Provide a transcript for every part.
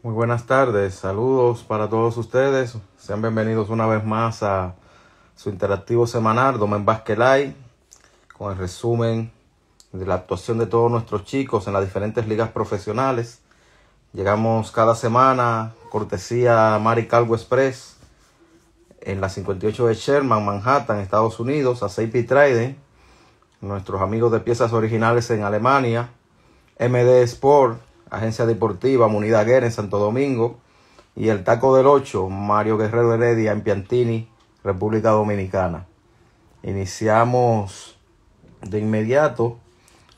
Muy buenas tardes, saludos para todos ustedes. Sean bienvenidos una vez más a su interactivo semanal Domen Basket con el resumen de la actuación de todos nuestros chicos en las diferentes ligas profesionales. Llegamos cada semana, cortesía Mari Calvo Express, en la 58 de Sherman, Manhattan, Estados Unidos, a 6 trade Nuestros amigos de piezas originales en Alemania, MD Sport, Agencia Deportiva, Munida Guerra en Santo Domingo. Y el Taco del 8, Mario Guerrero Heredia en Piantini, República Dominicana. Iniciamos de inmediato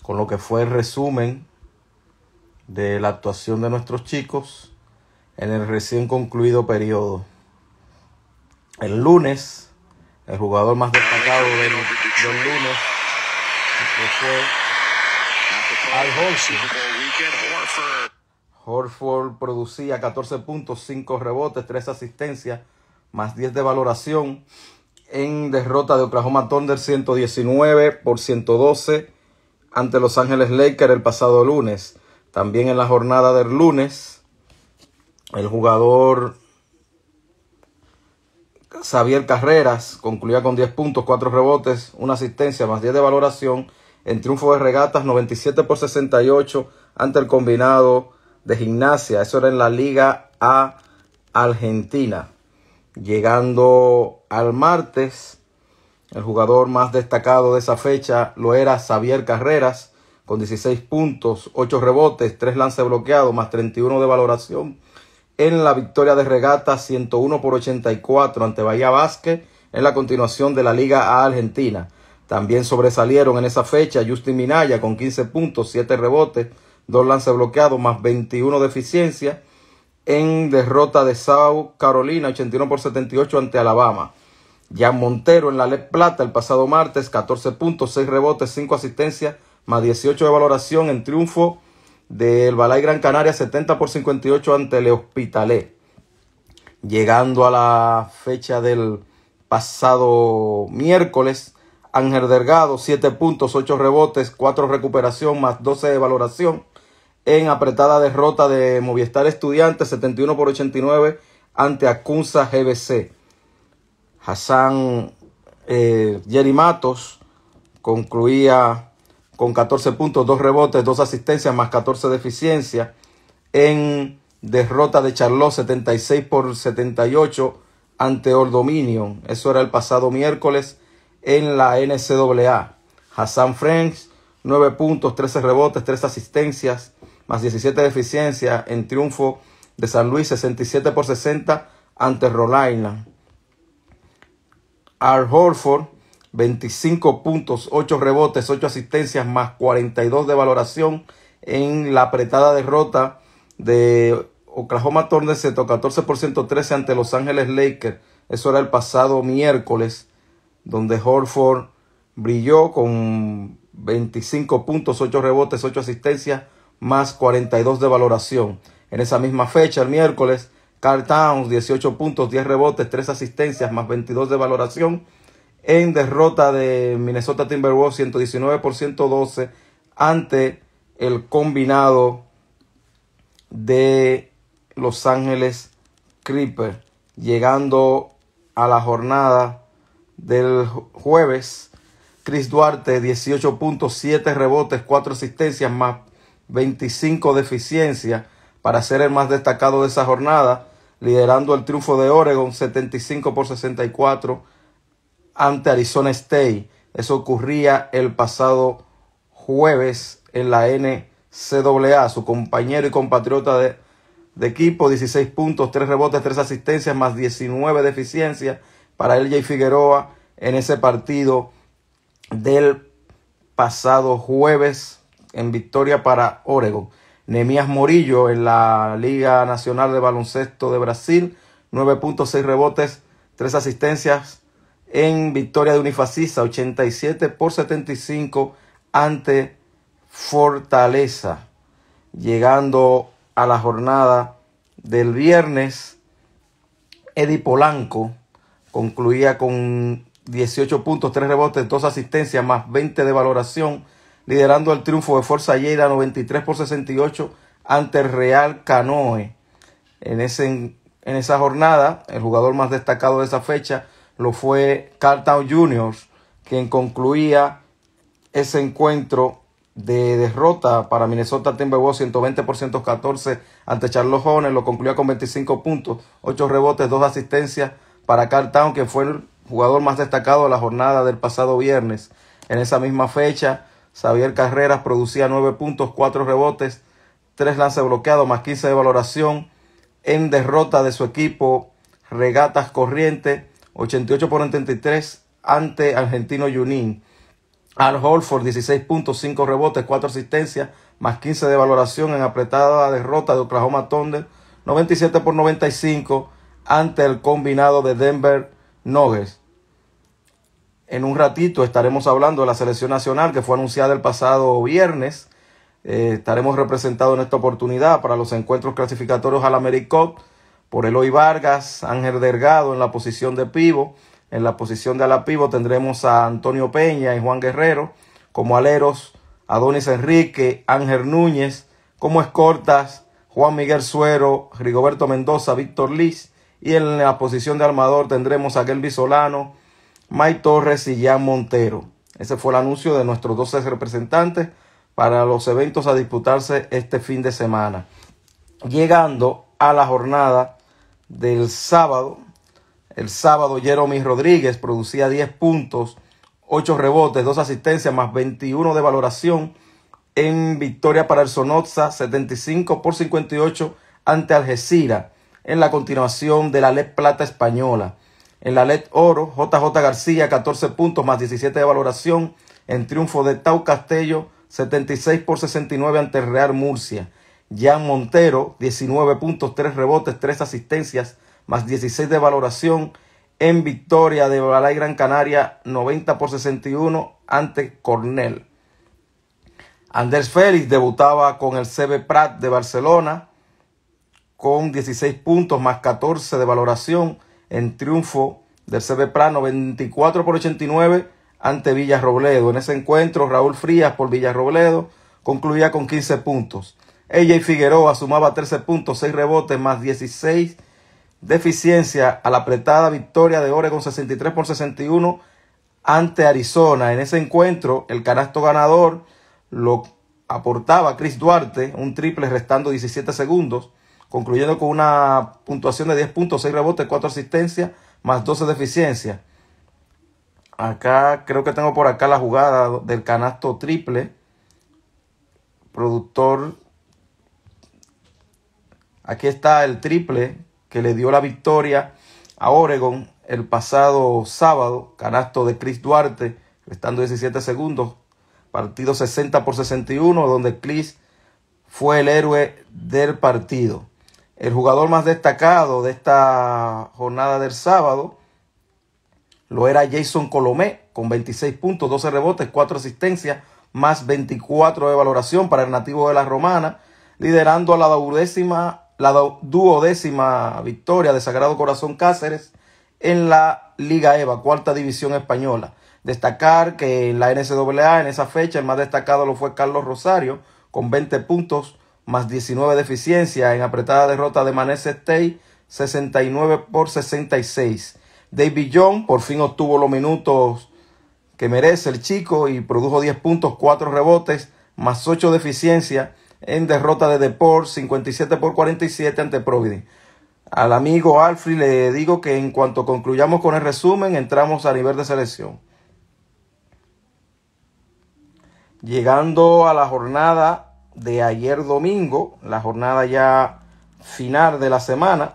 con lo que fue el resumen de la actuación de nuestros chicos en el recién concluido periodo. El lunes, el jugador más destacado del, del lunes, fue al producía 14 puntos, ...5 rebotes, 3 asistencias, más 10 de valoración. En derrota de Oklahoma Thunder 119 por 112 ante Los Ángeles Lakers el pasado lunes. También en la jornada del lunes, el jugador Xavier Carreras concluía con 10 puntos, 4 rebotes, ...1 asistencia más 10 de valoración en triunfo de regatas 97 por 68 ante el combinado de gimnasia. Eso era en la Liga A Argentina. Llegando al martes, el jugador más destacado de esa fecha lo era Xavier Carreras, con 16 puntos, 8 rebotes, 3 lances bloqueados, más 31 de valoración. En la victoria de regatas, 101 por 84 ante Bahía Vázquez en la continuación de la Liga A Argentina. También sobresalieron en esa fecha Justin Minaya con 15 puntos, 7 rebotes, 2 lances bloqueados, más 21 de eficiencia en derrota de South Carolina 81 por 78 ante Alabama. Jan Montero en la LED Plata el pasado martes, 14 puntos, 6 rebotes, 5 asistencias, más 18 de valoración en triunfo del Balay Gran Canaria 70 por 58 ante el Hospitalet. Llegando a la fecha del pasado miércoles, Ángel Delgado, 7 puntos, 8 rebotes, 4 recuperación más 12 de valoración. En apretada derrota de Movistar Estudiantes, 71 por 89 ante Acunza GBC. Hassan eh, Matos concluía con 14 puntos, 2 rebotes, 2 asistencias más 14 de eficiencia. En derrota de Charlotte, 76 por 78 ante Ordominion. Eso era el pasado miércoles en la NCAA. Hassan French, 9 puntos, 13 rebotes, 3 asistencias, más 17 de eficiencia en triunfo de San Luis, 67 por 60 ante Rolaina. Al Horford, 25 puntos, 8 rebotes, 8 asistencias, más 42 de valoración en la apretada derrota de Oklahoma Thunder, 14 por 113 ante Los Ángeles Lakers. Eso era el pasado miércoles donde Horford brilló con 25 puntos, 8 rebotes, 8 asistencias, más 42 de valoración. En esa misma fecha, el miércoles, Carl Towns, 18 puntos, 10 rebotes, 3 asistencias, más 22 de valoración. En derrota de Minnesota Timberwolves, 119 por 112, ante el combinado de Los Ángeles Creeper. llegando a la jornada del jueves, Chris Duarte 18.7 rebotes, 4 asistencias más 25 de para ser el más destacado de esa jornada, liderando el triunfo de Oregon 75 por 64 ante Arizona State. Eso ocurría el pasado jueves en la NCAA. Su compañero y compatriota de, equipo, 16 puntos, 3 rebotes, 3 asistencias, más 19 de para y Figueroa en ese partido del pasado jueves en victoria para Oregon. Nemías Morillo en la Liga Nacional de Baloncesto de Brasil, 9.6 rebotes, 3 asistencias en victoria de Unifacisa, 87 por 75 ante Fortaleza. Llegando a la jornada del viernes, Edi Polanco concluía con 18 puntos, 3 rebotes, 2 asistencias, más 20 de valoración, liderando el triunfo de Fuerza Lleida 93 por 68 ante el Real Canoe. En, esa jornada, el jugador más destacado de esa fecha lo fue Carlton Juniors, quien concluía ese encuentro de derrota para Minnesota Timberwolves 120 por 114 ante Charles Jones, lo concluía con 25 puntos, 8 rebotes, 2 asistencias, para Carl Town, que fue el jugador más destacado de la jornada del pasado viernes. En esa misma fecha, Xavier Carreras producía 9 puntos, 4 rebotes, 3 lances bloqueados, más 15 de valoración. En derrota de su equipo, Regatas Corrientes, 88 por 93 ante Argentino Junín. Al Holford, 16 puntos, 5 rebotes, 4 asistencias, más 15 de valoración en apretada derrota de Oklahoma Thunder, 97 por 95 ante el combinado de Denver Nuggets. En un ratito estaremos hablando de la selección nacional que fue anunciada el pasado viernes. Eh, estaremos representados en esta oportunidad para los encuentros clasificatorios al AmeriCup por Eloy Vargas, Ángel Delgado en la posición de pivo. En la posición de ala pivo tendremos a Antonio Peña y Juan Guerrero como aleros, Adonis Enrique, Ángel Núñez como escortas, Juan Miguel Suero, Rigoberto Mendoza, Víctor Liz y en la posición de armador tendremos a Gelby Solano, May Torres y Jan Montero. Ese fue el anuncio de nuestros 12 representantes para los eventos a disputarse este fin de semana. Llegando a la jornada del sábado, el sábado Jeremy Rodríguez producía 10 puntos, 8 rebotes, 2 asistencias más 21 de valoración en victoria para el y 75 por 58 ante Algeciras en la continuación de la LED Plata Española. En la LED Oro, JJ García, 14 puntos más 17 de valoración. En triunfo de Tau Castello, 76 por 69 ante Real Murcia. Jan Montero, 19 puntos, 3 rebotes, 3 asistencias, más 16 de valoración. En victoria de Balay Gran Canaria, 90 por 61 ante Cornell. Andrés Félix debutaba con el CB Prat de Barcelona con 16 puntos más 14 de valoración en triunfo del CB Prano, 24 por 89 ante Villarrobledo. En ese encuentro Raúl Frías por Villarrobledo concluía con 15 puntos. y Figueroa sumaba 13 puntos, 6 rebotes más 16 de eficiencia a la apretada victoria de Oregon 63 por 61 ante Arizona. En ese encuentro el canasto ganador lo aportaba Chris Duarte, un triple restando 17 segundos concluyendo con una puntuación de 10 puntos, 6 rebotes, 4 asistencias, más 12 deficiencias. Acá creo que tengo por acá la jugada del canasto triple. Productor. Aquí está el triple que le dio la victoria a Oregon el pasado sábado. Canasto de Chris Duarte, restando 17 segundos. Partido 60 por 61, donde Chris fue el héroe del partido el jugador más destacado de esta jornada del sábado lo era Jason Colomé, con 26 puntos, 12 rebotes, 4 asistencias, más 24 de valoración para el nativo de la Romana, liderando a la duodécima, la duodécima victoria de Sagrado Corazón Cáceres en la Liga EVA, cuarta división española. Destacar que en la NCAA en esa fecha el más destacado lo fue Carlos Rosario, con 20 puntos, más 19 de eficiencia en apretada derrota de Manese State, 69 por 66. David Young por fin obtuvo los minutos que merece el chico y produjo 10 puntos, 4 rebotes, más 8 de eficiencia en derrota de Deport, 57 por 47 ante Providence. Al amigo Alfred le digo que en cuanto concluyamos con el resumen, entramos a nivel de selección. Llegando a la jornada de ayer domingo, la jornada ya final de la semana.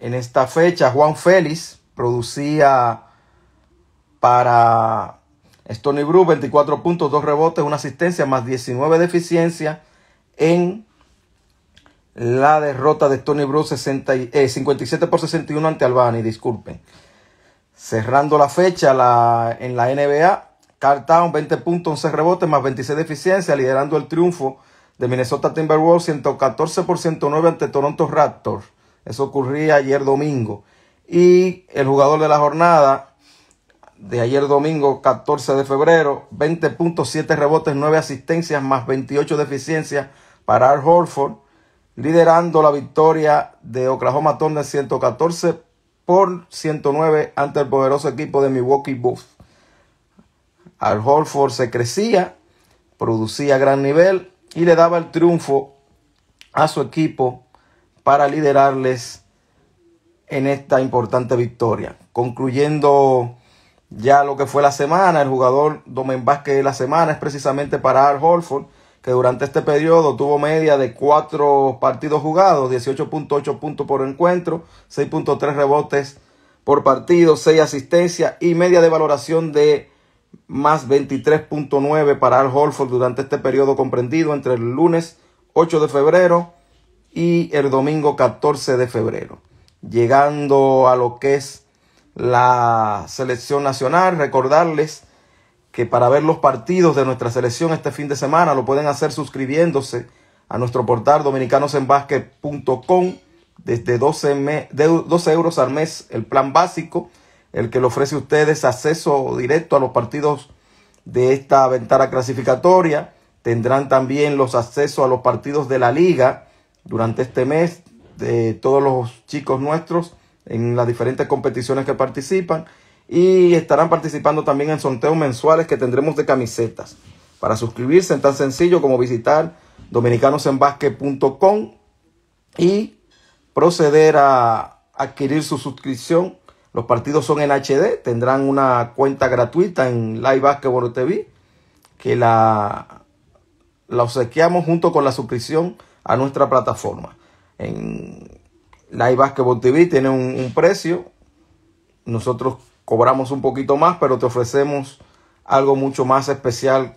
En esta fecha, Juan Félix producía para Stony Brook 24 puntos, 2 rebotes, una asistencia más 19 de eficiencia en la derrota de Stony Brook 57 eh, por 61 ante Albany, disculpen. Cerrando la fecha la, en la NBA, Carl Town, 20 puntos, 11 rebotes, más 26 de eficiencia, liderando el triunfo de Minnesota Timberwolves 114 por 109 ante Toronto Raptors. Eso ocurría ayer domingo. Y el jugador de la jornada de ayer domingo, 14 de febrero, 20.7 rebotes, 9 asistencias, más 28 de eficiencia para Al Horford, liderando la victoria de Oklahoma Thunder 114 por 109 ante el poderoso equipo de Milwaukee Bucks. Al Holford se crecía, producía gran nivel y le daba el triunfo a su equipo para liderarles en esta importante victoria. Concluyendo ya lo que fue la semana, el jugador Domen Vázquez de la semana es precisamente para Al Holford, que durante este periodo tuvo media de cuatro partidos jugados, 18.8 puntos por encuentro, 6.3 rebotes por partido, 6 asistencias y media de valoración de más 23.9 para Al Holford durante este periodo comprendido entre el lunes 8 de febrero y el domingo 14 de febrero. Llegando a lo que es la selección nacional, recordarles que para ver los partidos de nuestra selección este fin de semana lo pueden hacer suscribiéndose a nuestro portal dominicanosenbasket.com desde 12, 12 euros al mes el plan básico el que le ofrece a ustedes acceso directo a los partidos de esta ventana clasificatoria. Tendrán también los accesos a los partidos de la liga durante este mes de todos los chicos nuestros en las diferentes competiciones que participan y estarán participando también en sorteos mensuales que tendremos de camisetas. Para suscribirse es tan sencillo como visitar dominicanosenbasque.com y proceder a adquirir su suscripción los partidos son en HD, tendrán una cuenta gratuita en Live Basketball TV, que la, la obsequiamos junto con la suscripción a nuestra plataforma. En Live Basketball TV tiene un, un precio, nosotros cobramos un poquito más, pero te ofrecemos algo mucho más especial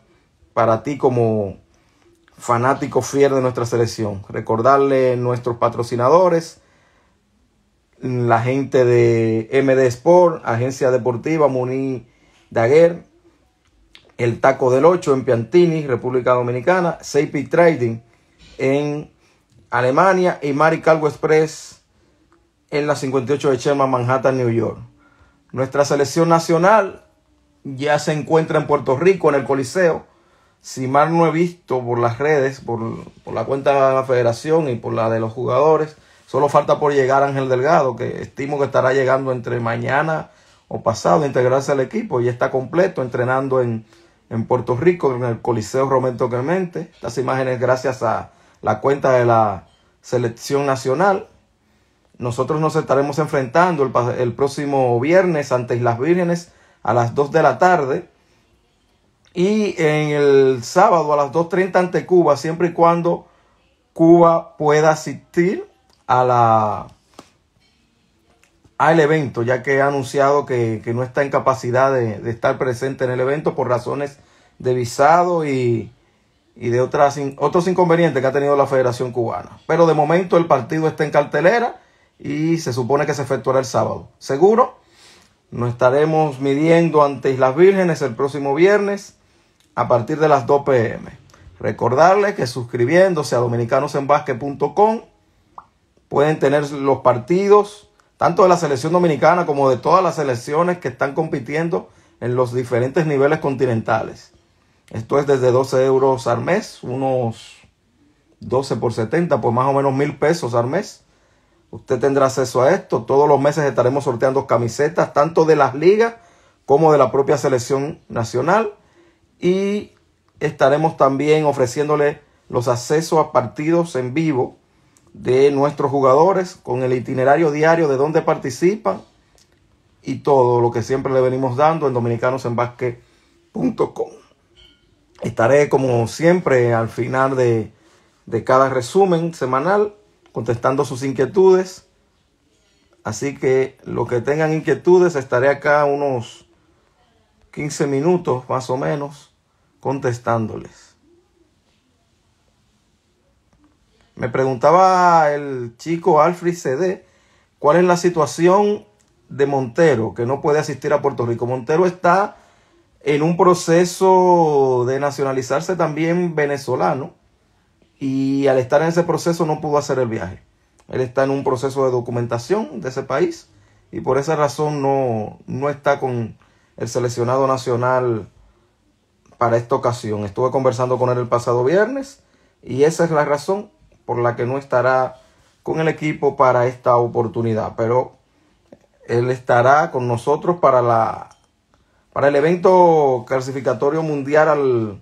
para ti como fanático fiel de nuestra selección. Recordarle nuestros patrocinadores, la gente de MD Sport, Agencia Deportiva, Muni Daguer, el Taco del 8 en Piantini, República Dominicana, safety Trading en Alemania y Mari Cargo Express en la 58 de Chema, Manhattan, New York. Nuestra selección nacional ya se encuentra en Puerto Rico, en el Coliseo. Si mal no he visto por las redes, por, por la cuenta de la federación y por la de los jugadores, Solo falta por llegar Ángel Delgado, que estimo que estará llegando entre mañana o pasado, integrarse al equipo. y está completo entrenando en, Puerto Rico, en el Coliseo Romero Clemente. Estas imágenes gracias a la cuenta de la selección nacional. Nosotros nos estaremos enfrentando el, próximo viernes ante Islas Vírgenes a las 2 de la tarde. Y en el sábado a las 2.30 ante Cuba, siempre y cuando Cuba pueda asistir a la, al evento, ya que ha anunciado que, no está en capacidad de, estar presente en el evento por razones de visado y, y de otras, otros inconvenientes que ha tenido la Federación Cubana. Pero de momento el partido está en cartelera y se supone que se efectuará el sábado. Seguro, nos estaremos midiendo ante Islas Vírgenes el próximo viernes a partir de las 2 pm. Recordarles que suscribiéndose a dominicanosembasque.com pueden tener los partidos, tanto de la selección dominicana como de todas las selecciones que están compitiendo en los diferentes niveles continentales. Esto es desde 12 euros al mes, unos 12 por 70, pues más o menos mil pesos al mes. Usted tendrá acceso a esto. Todos los meses estaremos sorteando camisetas, tanto de las ligas como de la propia selección nacional. Y estaremos también ofreciéndole los accesos a partidos en vivo de nuestros jugadores, con el itinerario diario de dónde participan y todo lo que siempre le venimos dando en dominicanosenvasque.com Estaré como siempre al final de, de cada resumen semanal contestando sus inquietudes. Así que lo que tengan inquietudes, estaré acá unos 15 minutos más o menos contestándoles. Me preguntaba el chico Alfred CD cuál es la situación de Montero, que no puede asistir a Puerto Rico. Montero está en un proceso de nacionalizarse también venezolano y al estar en ese proceso no pudo hacer el viaje. Él está en un proceso de documentación de ese país y por esa razón no, no está con el seleccionado nacional para esta ocasión. Estuve conversando con él el pasado viernes y esa es la razón por la que no estará con el equipo para esta oportunidad, pero él estará con nosotros para la para el evento clasificatorio mundial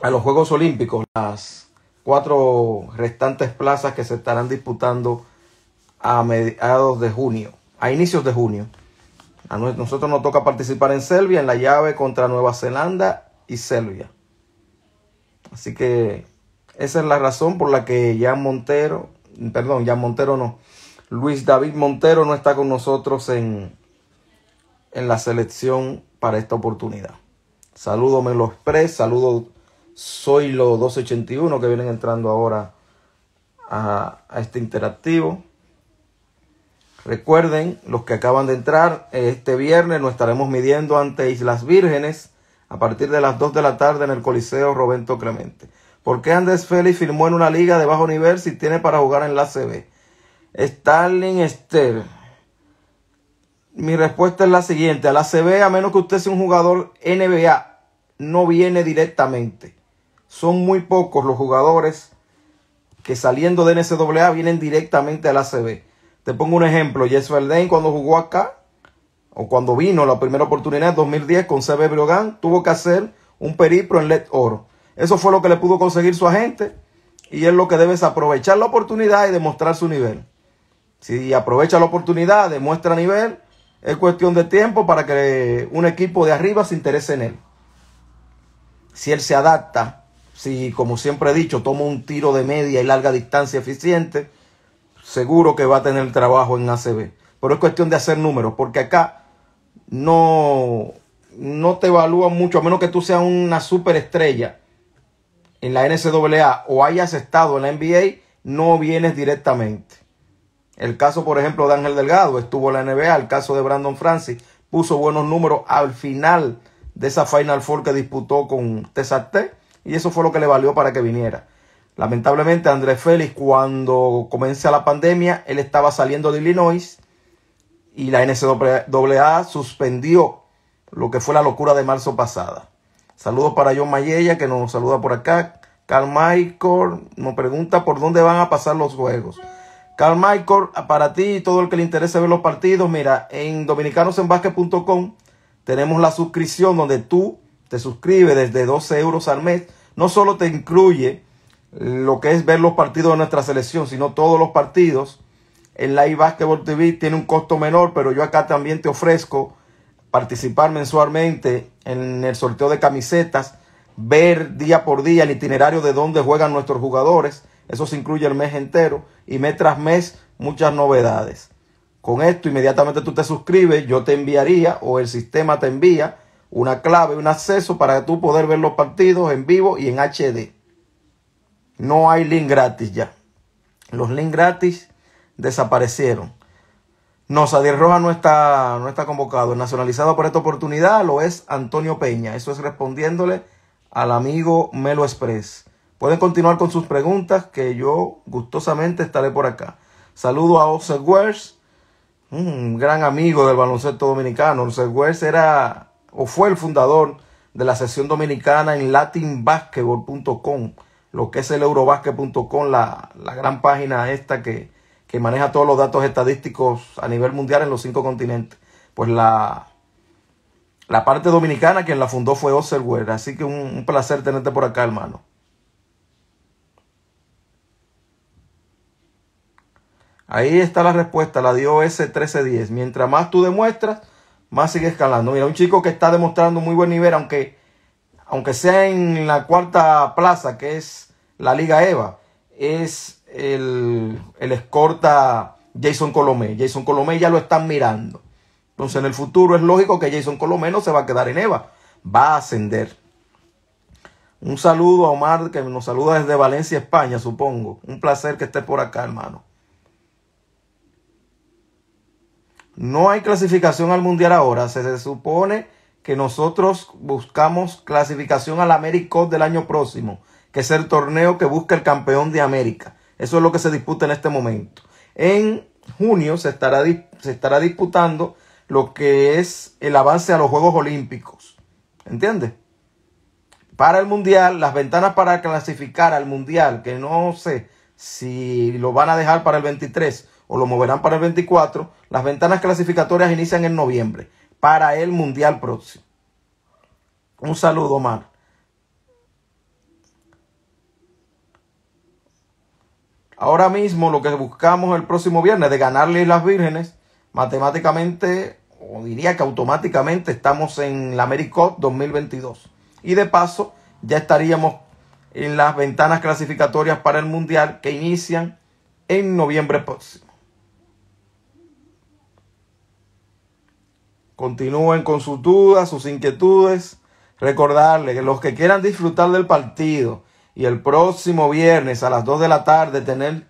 a los Juegos Olímpicos, las cuatro restantes plazas que se estarán disputando a mediados de junio, a inicios de junio. A nosotros nos toca participar en Serbia, en la llave contra Nueva Zelanda y Serbia. Así que esa es la razón por la que ya Montero, perdón, ya Montero no, Luis David Montero no está con nosotros en, en la selección para esta oportunidad. Saludo Melo Express, saludo Soy los 281 que vienen entrando ahora a, a este interactivo. Recuerden, los que acaban de entrar, este viernes nos estaremos midiendo ante Islas Vírgenes a partir de las 2 de la tarde en el Coliseo Roberto Clemente. ¿Por qué Andrés Félix firmó en una liga de bajo nivel si tiene para jugar en la CB? Starling Esther. Mi respuesta es la siguiente. A la CB, a menos que usted sea un jugador NBA, no viene directamente. Son muy pocos los jugadores que saliendo de NCAA vienen directamente a la CB. Te pongo un ejemplo. Jess Verdein cuando jugó acá, o cuando vino la primera oportunidad en 2010 con CB Brogan, tuvo que hacer un periplo en LED Oro. Eso fue lo que le pudo conseguir su agente y es lo que debe aprovechar la oportunidad y demostrar su nivel. Si aprovecha la oportunidad, demuestra nivel, es cuestión de tiempo para que un equipo de arriba se interese en él. Si él se adapta, si como siempre he dicho, toma un tiro de media y larga distancia eficiente, seguro que va a tener trabajo en ACB. Pero es cuestión de hacer números, porque acá no, no te evalúan mucho, a menos que tú seas una superestrella en la NCAA o hayas estado en la NBA, no vienes directamente. El caso, por ejemplo, de Ángel Delgado estuvo en la NBA, el caso de Brandon Francis puso buenos números al final de esa Final Four que disputó con Tesarte y eso fue lo que le valió para que viniera. Lamentablemente, Andrés Félix, cuando comienza la pandemia, él estaba saliendo de Illinois y la NCAA suspendió lo que fue la locura de marzo pasada. Saludos para John Mayella, que nos saluda por acá. Carl Michael nos pregunta por dónde van a pasar los juegos. Carl Michael, para ti y todo el que le interese ver los partidos, mira, en dominicanosenbasket.com tenemos la suscripción donde tú te suscribes desde 12 euros al mes. No solo te incluye lo que es ver los partidos de nuestra selección, sino todos los partidos. En Live Basketball TV tiene un costo menor, pero yo acá también te ofrezco participar mensualmente en el sorteo de camisetas, ver día por día el itinerario de dónde juegan nuestros jugadores. Eso se incluye el mes entero y mes tras mes muchas novedades. Con esto inmediatamente tú te suscribes, yo te enviaría o el sistema te envía una clave, un acceso para tú poder ver los partidos en vivo y en HD. No hay link gratis ya. Los links gratis desaparecieron. No, Sadier Rojas no está, no está convocado. El nacionalizado por esta oportunidad lo es Antonio Peña. Eso es respondiéndole al amigo Melo Express. Pueden continuar con sus preguntas que yo gustosamente estaré por acá. Saludo a Oscar Wers, un gran amigo del baloncesto dominicano. Oscar era o fue el fundador de la sesión dominicana en latinbasketball.com, lo que es el eurobasket.com, la, la gran página esta que, que maneja todos los datos estadísticos a nivel mundial en los cinco continentes. Pues la, la parte dominicana, quien la fundó fue Osserwer. Así que un, placer tenerte por acá, hermano. Ahí está la respuesta, la dio S1310. Mientras más tú demuestras, más sigue escalando. Mira, un chico que está demostrando muy buen nivel, aunque, aunque sea en la cuarta plaza, que es la Liga EVA, es el, escorta Jason Colomé. Jason Colomé ya lo están mirando. Entonces en el futuro es lógico que Jason Colomé no se va a quedar en EVA, va a ascender. Un saludo a Omar que nos saluda desde Valencia, España, supongo. Un placer que esté por acá, hermano. No hay clasificación al mundial ahora. Se, supone que nosotros buscamos clasificación al américo del año próximo, que es el torneo que busca el campeón de América. Eso es lo que se disputa en este momento. En junio se estará, se estará disputando lo que es el avance a los Juegos Olímpicos. ¿Entiendes? Para el Mundial, las ventanas para clasificar al Mundial, que no sé si lo van a dejar para el 23 o lo moverán para el 24, las ventanas clasificatorias inician en noviembre para el Mundial próximo. Un saludo, Omar. Ahora mismo lo que buscamos el próximo viernes de ganarle las vírgenes, matemáticamente, o diría que automáticamente estamos en la AmeriCup 2022. Y de paso, ya estaríamos en las ventanas clasificatorias para el Mundial que inician en noviembre próximo. Continúen con sus dudas, sus inquietudes. Recordarles que los que quieran disfrutar del partido, y el próximo viernes a las 2 de la tarde tener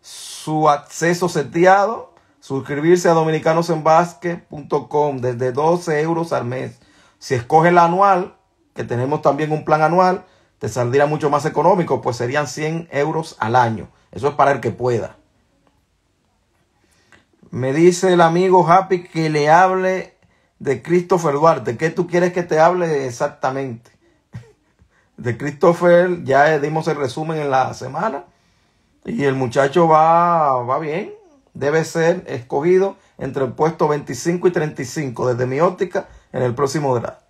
su acceso seteado, suscribirse a dominicanosenbasque.com desde 12 euros al mes. Si escoge el anual, que tenemos también un plan anual, te saldría mucho más económico, pues serían 100 euros al año. Eso es para el que pueda. Me dice el amigo Happy que le hable de Christopher Duarte. ¿Qué tú quieres que te hable exactamente? de Christopher, ya dimos el resumen en la semana. Y el muchacho va, va bien. Debe ser escogido entre el puesto 25 y 35 desde mi óptica en el próximo draft.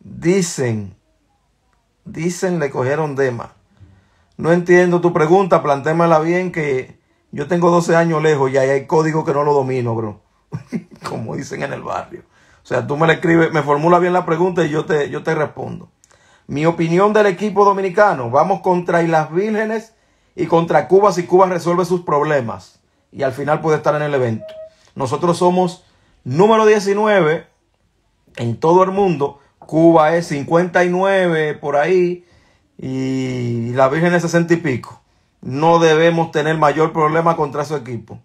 Dicen, dicen le cogieron Dema. No entiendo tu pregunta, plantémala bien que yo tengo 12 años lejos y hay código que no lo domino, bro. Como dicen en el barrio. O sea, tú me le escribes, me formula bien la pregunta y yo te, yo te respondo. Mi opinión del equipo dominicano, vamos contra las Vírgenes y contra Cuba si Cuba resuelve sus problemas y al final puede estar en el evento. Nosotros somos número 19 en todo el mundo. Cuba es 59 por ahí y las vírgenes es 60 y pico. No debemos tener mayor problema contra su equipo.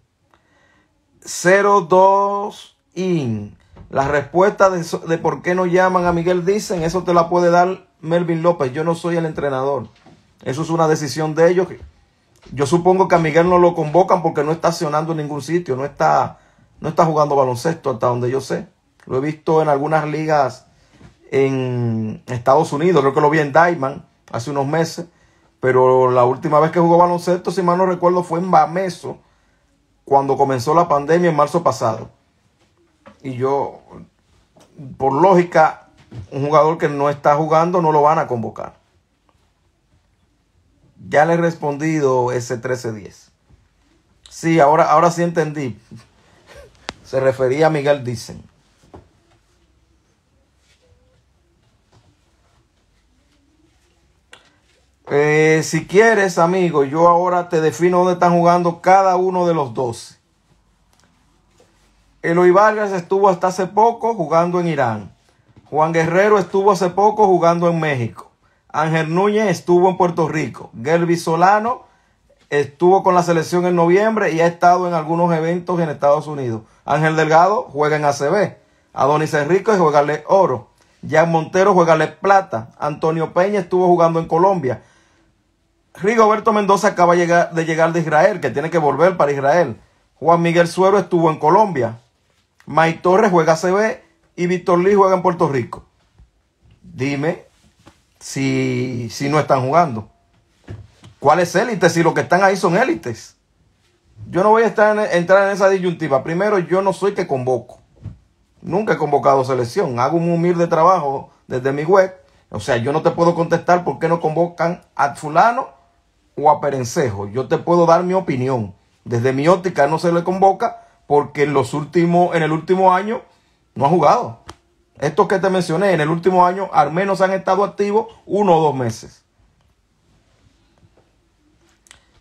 0-2 in. La respuesta de, por qué no llaman a Miguel dicen, eso te la puede dar Melvin López. Yo no soy el entrenador. Eso es una decisión de ellos. Yo supongo que a Miguel no lo convocan porque no está accionando en ningún sitio, no está, no está jugando baloncesto hasta donde yo sé. Lo he visto en algunas ligas en Estados Unidos, creo que lo vi en Diamond hace unos meses, pero la última vez que jugó baloncesto, si mal no recuerdo, fue en Bameso, cuando comenzó la pandemia en marzo pasado. Y yo, por lógica, un jugador que no está jugando no lo van a convocar. Ya le he respondido ese 13-10. Sí, ahora, ahora sí entendí. Se refería a Miguel Dicen. Eh, si quieres, amigo, yo ahora te defino dónde están jugando cada uno de los 12. Eloy Vargas estuvo hasta hace poco jugando en Irán. Juan Guerrero estuvo hace poco jugando en México. Ángel Núñez estuvo en Puerto Rico. Gelby Solano estuvo con la selección en noviembre y ha estado en algunos eventos en Estados Unidos. Ángel Delgado juega en ACB. Adonis Enrique juega oro. Jan Montero juega plata. Antonio Peña estuvo jugando en Colombia. Rigoberto Mendoza acaba de llegar de Israel, que tiene que volver para Israel. Juan Miguel Suero estuvo en Colombia. May Torres juega CB y Víctor Lee juega en Puerto Rico. Dime si, no están jugando. ¿Cuál es élite? Si los que están ahí son élites. Yo no voy a estar entrar en esa disyuntiva. Primero, yo no soy que convoco. Nunca he convocado selección. Hago un humilde trabajo desde mi web. O sea, yo no te puedo contestar por qué no convocan a fulano o a Perencejo. Yo te puedo dar mi opinión. Desde mi óptica no se le convoca porque en, los últimos, en el último año no ha jugado. Estos que te mencioné, en el último año al menos han estado activos uno o dos meses.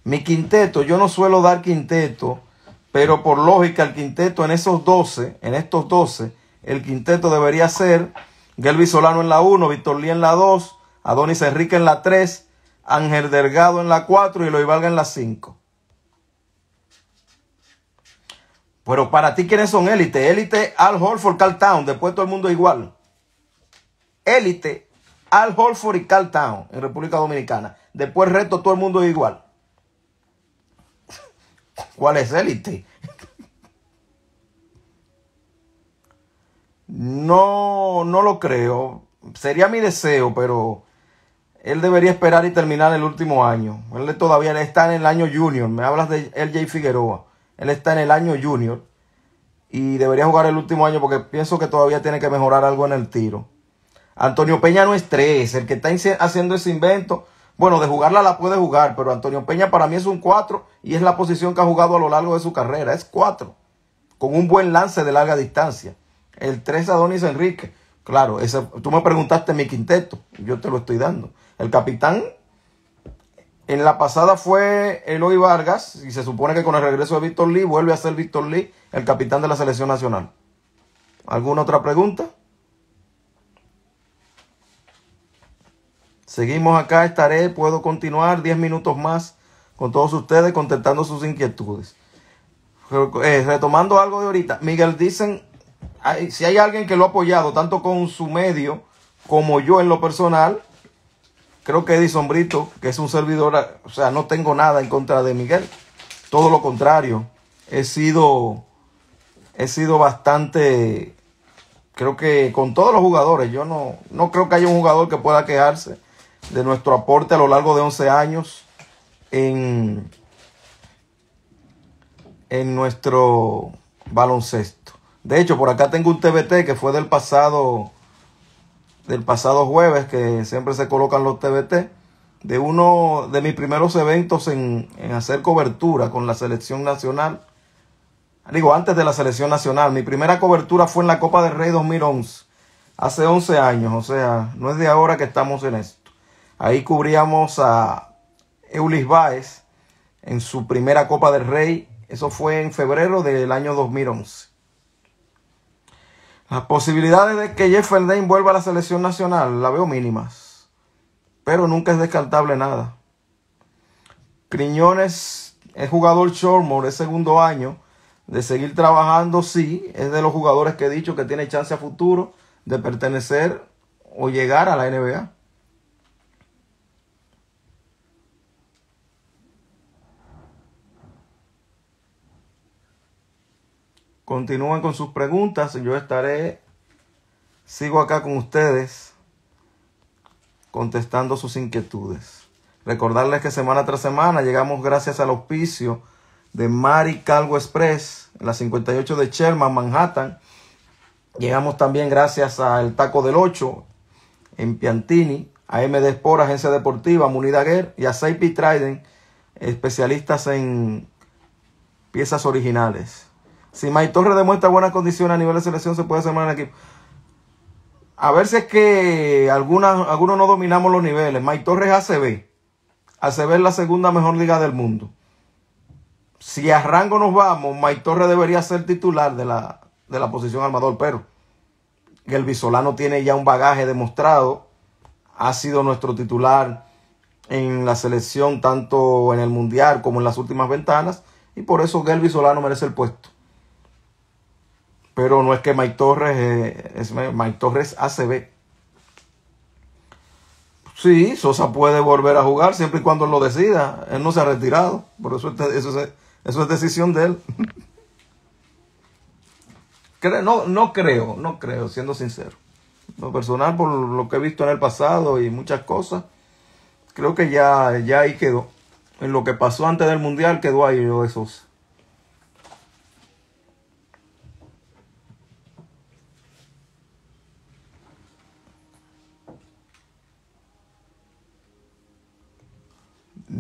Mi quinteto, yo no suelo dar quinteto, pero por lógica el quinteto en esos 12, en estos 12, el quinteto debería ser Gelby Solano en la 1, Víctor Lee en la 2, Adonis Enrique en la 3, Ángel Delgado en la 4 y Loivalga en la 5. Pero para ti, ¿quiénes son élite? Élite, Al Holford, Carl Town. Después todo el mundo es igual. Élite, Al Holford y Carl Town en República Dominicana. Después reto, resto todo el mundo es igual. ¿Cuál es élite? No, no lo creo. Sería mi deseo, pero él debería esperar y terminar el último año. Él todavía está en el año junior. Me hablas de LJ Figueroa. Él está en el año junior y debería jugar el último año porque pienso que todavía tiene que mejorar algo en el tiro. Antonio Peña no es tres, el que está haciendo ese invento. Bueno, de jugarla la puede jugar, pero Antonio Peña para mí es un 4 y es la posición que ha jugado a lo largo de su carrera. Es 4, con un buen lance de larga distancia. El 3 Adonis Enrique. Claro, tú me preguntaste mi quinteto, yo te lo estoy dando. El capitán en la pasada fue Eloy Vargas y se supone que con el regreso de Víctor Lee vuelve a ser Víctor Lee el capitán de la selección nacional. ¿Alguna otra pregunta? Seguimos acá, estaré, puedo continuar 10 minutos más con todos ustedes contestando sus inquietudes. Eh, retomando algo de ahorita, Miguel dicen, si hay alguien que lo ha apoyado tanto con su medio como yo en lo personal, creo que Edison Brito, que es un servidor, o sea, no tengo nada en contra de Miguel. Todo lo contrario, he sido, he sido bastante, creo que con todos los jugadores, yo no, no creo que haya un jugador que pueda quejarse de nuestro aporte a lo largo de 11 años en, en nuestro baloncesto. De hecho, por acá tengo un TBT que fue del pasado del pasado jueves, que siempre se colocan los TBT, de uno de mis primeros eventos en, hacer cobertura con la selección nacional. Digo, antes de la selección nacional, mi primera cobertura fue en la Copa del Rey 2011, hace 11 años, o sea, no es de ahora que estamos en esto. Ahí cubríamos a Eulis Baez en su primera Copa del Rey, eso fue en febrero del año 2011. Las posibilidades de que Jeff Jefferson vuelva a la selección nacional la veo mínimas. Pero nunca es descartable nada. Criñones es jugador more, es segundo año. De seguir trabajando, sí. Es de los jugadores que he dicho que tiene chance a futuro de pertenecer o llegar a la NBA. Continúen con sus preguntas. Yo estaré, sigo acá con ustedes contestando sus inquietudes. Recordarles que semana tras semana llegamos gracias al auspicio de Mari Calvo Express, en la 58 de Sherman, Manhattan. Llegamos también gracias al Taco del 8 en Piantini, a MD Sport, Agencia Deportiva, Munidaguer y a Saipi Trident, especialistas en piezas originales. Si May demuestra buenas condiciones a nivel de selección, se puede un el equipo. A ver si es que algunas, algunos no dominamos los niveles. May Torres ACB. ACB es la segunda mejor liga del mundo. Si a rango nos vamos, May Torres debería ser titular de la, posición armador, pero el Solano tiene ya un bagaje demostrado. Ha sido nuestro titular en la selección, tanto en el Mundial como en las últimas ventanas. Y por eso Gelby Solano merece el puesto. Pero no es que Mike Torres eh, es Mike Torres ACB. Sí, Sosa puede volver a jugar siempre y cuando lo decida. Él no se ha retirado. Por eso, eso, es, decisión de él. no, no creo, no creo, siendo sincero. Lo personal, por lo que he visto en el pasado y muchas cosas, creo que ya, ya ahí quedó. En lo que pasó antes del Mundial quedó ahí lo de Sosa.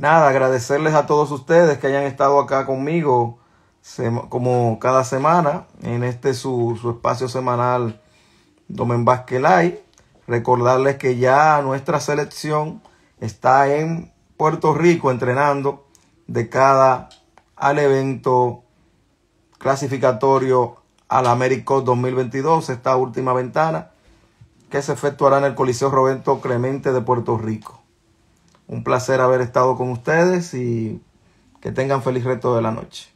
nada, agradecerles a todos ustedes que hayan estado acá conmigo como cada semana en este su, su espacio semanal Domen Vázquez Live. Recordarles que ya nuestra selección está en Puerto Rico entrenando de cada al evento clasificatorio al Américo 2022, esta última ventana que se efectuará en el Coliseo Roberto Clemente de Puerto Rico. Un placer haber estado con ustedes y que tengan feliz reto de la noche.